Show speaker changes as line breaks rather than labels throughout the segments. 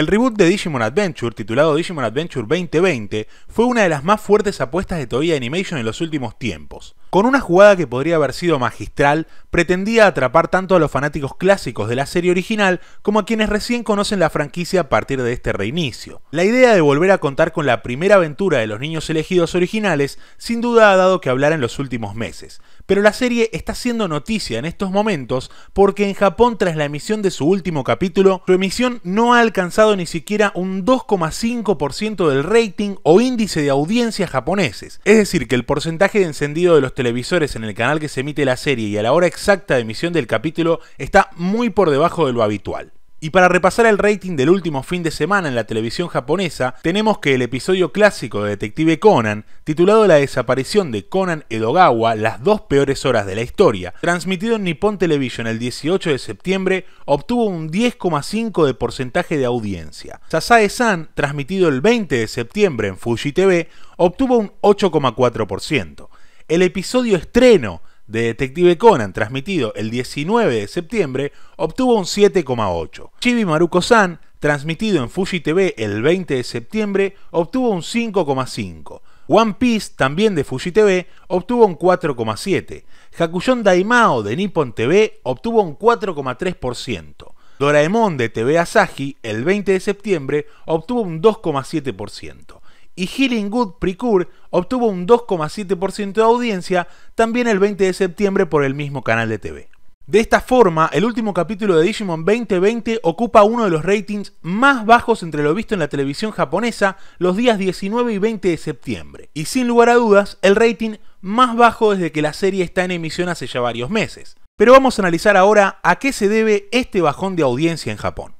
El reboot de Digimon Adventure, titulado Digimon Adventure 2020, fue una de las más fuertes apuestas de Toei Animation en los últimos tiempos. Con una jugada que podría haber sido magistral, pretendía atrapar tanto a los fanáticos clásicos de la serie original como a quienes recién conocen la franquicia a partir de este reinicio. La idea de volver a contar con la primera aventura de los niños elegidos originales sin duda ha dado que hablar en los últimos meses, pero la serie está siendo noticia en estos momentos porque en Japón tras la emisión de su último capítulo, su emisión no ha alcanzado ni siquiera un 2,5% del rating o índice de audiencia japoneses, es decir que el porcentaje de encendido de los televisores en el canal que se emite la serie y a la hora exacta de emisión del capítulo está muy por debajo de lo habitual. Y para repasar el rating del último fin de semana en la televisión japonesa, tenemos que el episodio clásico de Detective Conan, titulado La desaparición de Conan Edogawa, las dos peores horas de la historia, transmitido en Nippon Television el 18 de septiembre, obtuvo un 10,5 de porcentaje de audiencia. Sasae-san, transmitido el 20 de septiembre en Fuji TV, obtuvo un 8,4% el episodio estreno de Detective Conan, transmitido el 19 de septiembre, obtuvo un 7,8. Chibi Maruko-san, transmitido en Fuji TV el 20 de septiembre, obtuvo un 5,5. One Piece, también de Fuji TV, obtuvo un 4,7. Hakuyon Daimao de Nippon TV obtuvo un 4,3%. Doraemon de TV Asahi el 20 de septiembre obtuvo un 2,7% y Healing Good Precure obtuvo un 2,7% de audiencia también el 20 de septiembre por el mismo canal de TV. De esta forma, el último capítulo de Digimon 2020 ocupa uno de los ratings más bajos entre lo visto en la televisión japonesa los días 19 y 20 de septiembre, y sin lugar a dudas, el rating más bajo desde que la serie está en emisión hace ya varios meses. Pero vamos a analizar ahora a qué se debe este bajón de audiencia en Japón.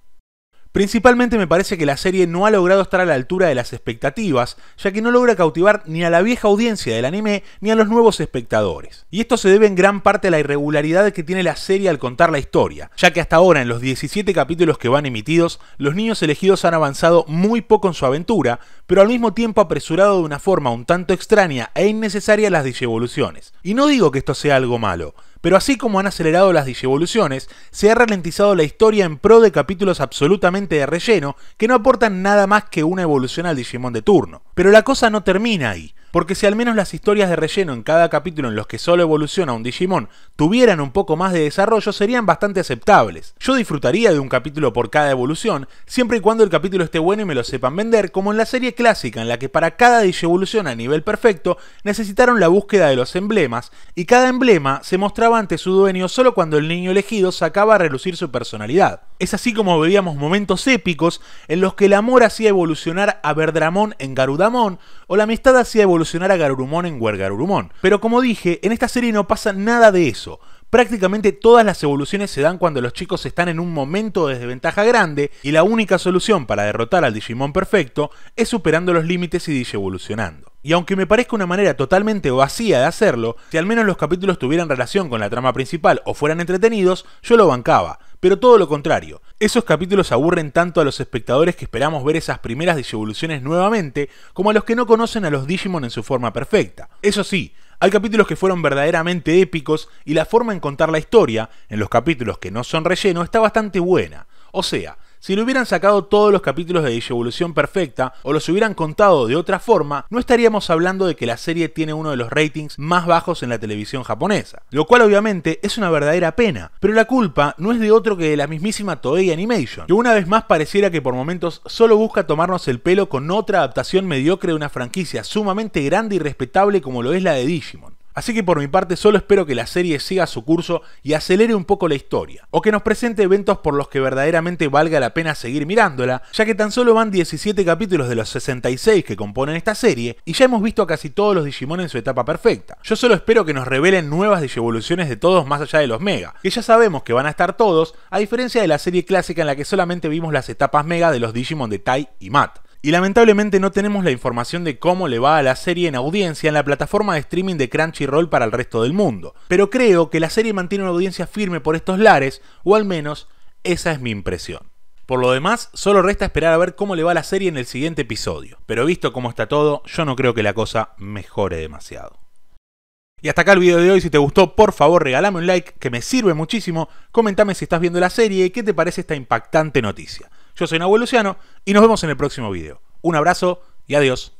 Principalmente me parece que la serie no ha logrado estar a la altura de las expectativas, ya que no logra cautivar ni a la vieja audiencia del anime ni a los nuevos espectadores. Y esto se debe en gran parte a la irregularidad que tiene la serie al contar la historia, ya que hasta ahora en los 17 capítulos que van emitidos, los niños elegidos han avanzado muy poco en su aventura, pero al mismo tiempo apresurado de una forma un tanto extraña e innecesaria las disevoluciones. Y no digo que esto sea algo malo, pero así como han acelerado las digievoluciones, se ha ralentizado la historia en pro de capítulos absolutamente de relleno que no aportan nada más que una evolución al Digimon de turno. Pero la cosa no termina ahí. Porque si al menos las historias de relleno en cada capítulo en los que solo evoluciona un Digimon tuvieran un poco más de desarrollo serían bastante aceptables. Yo disfrutaría de un capítulo por cada evolución, siempre y cuando el capítulo esté bueno y me lo sepan vender, como en la serie clásica en la que para cada Digievolución a nivel perfecto necesitaron la búsqueda de los emblemas, y cada emblema se mostraba ante su dueño solo cuando el niño elegido sacaba a relucir su personalidad. Es así como veíamos momentos épicos en los que el amor hacía evolucionar a Verdramón en Garudamón, o la amistad hacía evolucionar a Garurumon en Wergarurumon. Pero como dije, en esta serie no pasa nada de eso. Prácticamente todas las evoluciones se dan cuando los chicos están en un momento de desventaja grande y la única solución para derrotar al Digimon perfecto es superando los límites y digievolucionando. Y aunque me parezca una manera totalmente vacía de hacerlo, si al menos los capítulos tuvieran relación con la trama principal o fueran entretenidos, yo lo bancaba. Pero todo lo contrario, esos capítulos aburren tanto a los espectadores que esperamos ver esas primeras disevoluciones nuevamente, como a los que no conocen a los Digimon en su forma perfecta. Eso sí, hay capítulos que fueron verdaderamente épicos y la forma en contar la historia, en los capítulos que no son relleno, está bastante buena. O sea, si lo hubieran sacado todos los capítulos de Digievolución Perfecta o los hubieran contado de otra forma, no estaríamos hablando de que la serie tiene uno de los ratings más bajos en la televisión japonesa. Lo cual obviamente es una verdadera pena, pero la culpa no es de otro que de la mismísima Toei Animation, que una vez más pareciera que por momentos solo busca tomarnos el pelo con otra adaptación mediocre de una franquicia sumamente grande y respetable como lo es la de Digimon. Así que por mi parte solo espero que la serie siga su curso y acelere un poco la historia, o que nos presente eventos por los que verdaderamente valga la pena seguir mirándola, ya que tan solo van 17 capítulos de los 66 que componen esta serie y ya hemos visto a casi todos los Digimon en su etapa perfecta. Yo solo espero que nos revelen nuevas Digievoluciones de todos más allá de los Mega, que ya sabemos que van a estar todos, a diferencia de la serie clásica en la que solamente vimos las etapas Mega de los Digimon de Tai y Matt. Y lamentablemente no tenemos la información de cómo le va a la serie en audiencia en la plataforma de streaming de Crunchyroll para el resto del mundo. Pero creo que la serie mantiene una audiencia firme por estos lares, o al menos esa es mi impresión. Por lo demás, solo resta esperar a ver cómo le va a la serie en el siguiente episodio. Pero visto cómo está todo, yo no creo que la cosa mejore demasiado. Y hasta acá el video de hoy, si te gustó por favor regálame un like que me sirve muchísimo, comentame si estás viendo la serie y qué te parece esta impactante noticia. Yo soy Nahuel Luciano y nos vemos en el próximo video. Un abrazo y adiós.